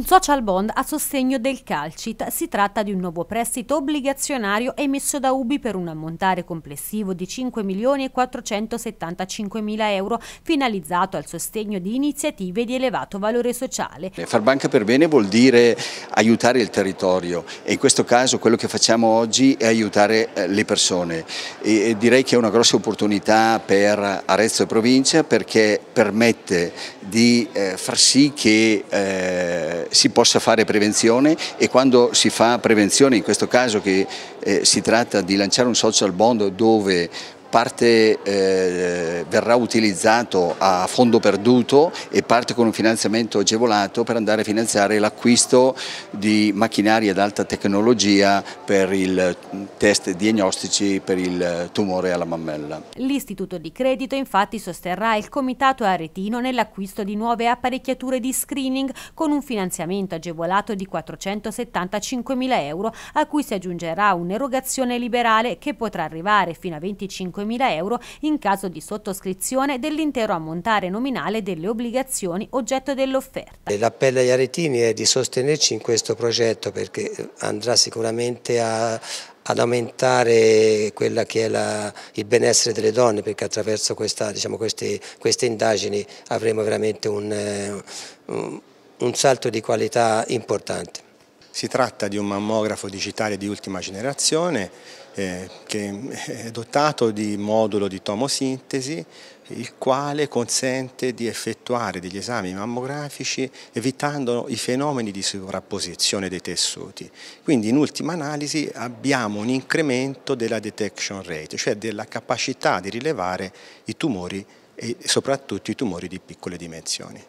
un social bond a sostegno del Calcit. Si tratta di un nuovo prestito obbligazionario emesso da UBI per un ammontare complessivo di 5 milioni e 475 mila euro, finalizzato al sostegno di iniziative di elevato valore sociale. Eh, far banca per bene vuol dire aiutare il territorio e in questo caso quello che facciamo oggi è aiutare eh, le persone. E direi che è una grossa opportunità per Arezzo e provincia perché permette di eh, far sì che eh, si possa fare prevenzione e quando si fa prevenzione, in questo caso che eh, si tratta di lanciare un social bond dove parte eh, verrà utilizzato a fondo perduto e parte con un finanziamento agevolato per andare a finanziare l'acquisto di macchinari ad alta tecnologia per il test diagnostici per il tumore alla mammella. L'Istituto di Credito infatti sosterrà il Comitato Aretino nell'acquisto di nuove apparecchiature di screening con un finanziamento agevolato di 475 mila euro a cui si aggiungerà un'erogazione liberale che potrà arrivare fino a 25 5.000 euro in caso di sottoscrizione dell'intero ammontare nominale delle obbligazioni oggetto dell'offerta. L'appello agli aretini è di sostenerci in questo progetto perché eh, andrà sicuramente a, ad aumentare quella che è la, il benessere delle donne perché attraverso questa, diciamo, queste, queste, indagini avremo veramente un, eh, un, un salto di qualità importante. Si tratta di un mammografo digitale di ultima generazione eh, che è dotato di modulo di tomosintesi il quale consente di effettuare degli esami mammografici evitando i fenomeni di sovrapposizione dei tessuti. Quindi in ultima analisi abbiamo un incremento della detection rate, cioè della capacità di rilevare i tumori e soprattutto i tumori di piccole dimensioni.